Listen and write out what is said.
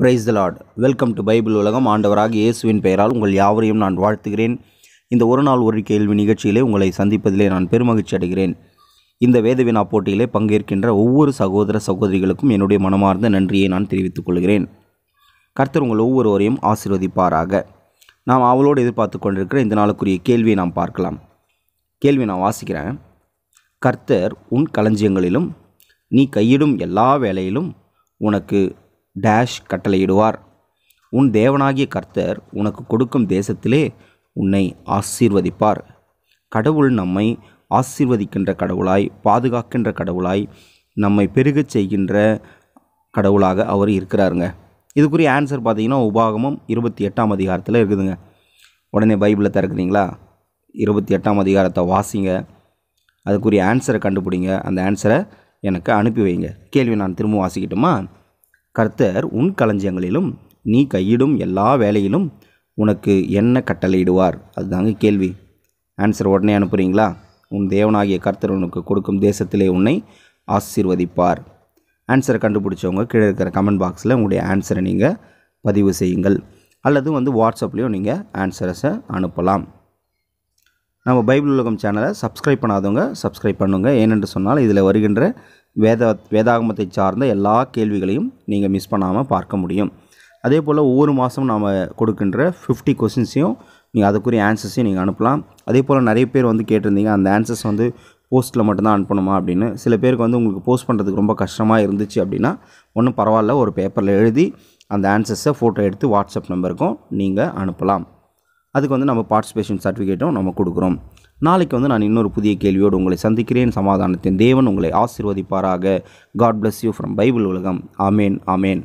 price the lord welcome to Bible உலகம் ஆண்டவராக இயேசுவின் பெயரால் உங்கள் யாவரையும் நான் வாழ்த்துகிறேன் இந்த ஒரு நாள் ஒரு கேள்வி நிகழ்ச்சியிலே உங்களை சந்திப்பதிலே நான் பெருமகிழ்ச்சி அடைகிறேன் இந்த வேதவினா போட்டியிலே பங்கேற்கின்ற ஒவ்வொரு சகோதர சகோதரிகளுக்கும் என்னுடைய மனமார்ந்த நன்றியை நான் தெரிவித்துக் கொள்கிறேன் கர்த்தர் உங்கள் ஒவ்வொருவரையும் ஆசீர்வதிப்பாராக நாம் அவளோடு எதிர்பார்த்து கொண்டிருக்கிற இந்த நாளுக்குரிய கேள்வியை நாம் பார்க்கலாம் கேள்வி நான் வாசிக்கிறேன் கர்த்தர் உன் களஞ்சியங்களிலும் நீ கையிடும் எல்லா வேலையிலும் உனக்கு டேஷ் கட்டளையிடுவார் உன் தேவனாகிய கர்த்தர் உனக்கு கொடுக்கும் தேசத்திலே உன்னை ஆசீர்வதிப்பார் கடவுள் நம்மை ஆசீர்வதிக்கின்ற கடவுளாய் பாதுகாக்கின்ற கடவுளாய் நம்மை பெருகச் செய்கின்ற கடவுளாக அவர் இருக்கிறாருங்க இதுக்குரிய ஆன்சர் பார்த்தீங்கன்னா உபாகமும் இருபத்தி எட்டாம் அதிகாரத்தில் இருக்குதுங்க உடனே பைபிளில் திறக்குறீங்களா இருபத்தி எட்டாம் அதிகாரத்தை வாசிங்க அதுக்குரிய ஆன்சரை கண்டுபிடிங்க அந்த ஆன்சரை எனக்கு அனுப்பி வைங்க கேள்வி நான் திரும்ப வாசிக்கட்டுமா கர்த்தர் உன் களஞ்சியங்களிலும் நீ கையிடும் எல்லா வேலையிலும் உனக்கு என்ன கட்டளையிடுவார் அதுதாங்க கேள்வி ஆன்சர் உடனே அனுப்புகிறீங்களா உன் தேவனாகிய கர்த்தர் உனக்கு கொடுக்கும் தேசத்திலே உன்னை ஆசீர்வதிப்பார் ஆன்சரை கண்டுபிடிச்சவங்க கீழே இருக்கிற கமெண்ட் பாக்ஸில் உங்களுடைய ஆன்சரை நீங்கள் பதிவு செய்யுங்கள் அல்லது வந்து வாட்ஸ்அப்லேயும் நீங்கள் ஆன்சர்ஸை அனுப்பலாம் நம்ம பைபிள் உலகம் சேனலை சப்ஸ்கிரைப் பண்ணாதவங்க சப்ஸ்கிரைப் பண்ணுங்கள் ஏனென்று சொன்னால் இதில் வருகின்ற வேத வேதாகமத்தை சார்ந்த எல்லா கேள்விகளையும் நீங்கள் மிஸ் பண்ணாமல் பார்க்க முடியும் அதே போல் ஒவ்வொரு மாதமும் நாம் கொடுக்கின்ற ஃபிஃப்டி கொஸ்டின்ஸையும் நீங்கள் அதுக்குரிய ஆன்சர்ஸையும் நீங்கள் அனுப்பலாம் அதே போல் நிறைய பேர் வந்து கேட்டிருந்தீங்க அந்த ஆன்சர்ஸ் வந்து போஸ்ட்டில் மட்டும்தான் அனுப்பணுமா அப்படின்னு சில பேருக்கு வந்து உங்களுக்கு போஸ்ட் பண்ணுறதுக்கு ரொம்ப கஷ்டமாக இருந்துச்சு அப்படின்னா ஒன்றும் பரவாயில்ல ஒரு பேப்பரில் எழுதி அந்த ஆன்சர்ஸை ஃபோட்டோ எடுத்து வாட்ஸ்அப் நம்பருக்கும் நீங்கள் அனுப்பலாம் அதுக்கு வந்து நம்ம பார்ட்டிசிபேஷன் சர்டிஃபிகேட்டும் நம்ம கொடுக்குறோம் நாளைக்கு வந்து நான் இன்னொரு புதிய கேள்வியோடு உங்களை சந்திக்கிறேன் சமாதானத்தின் தேவன் உங்களை ஆசிர்வதிப்பாராக God bless you from Bible உலகம் ஆமேன் ஆமேன்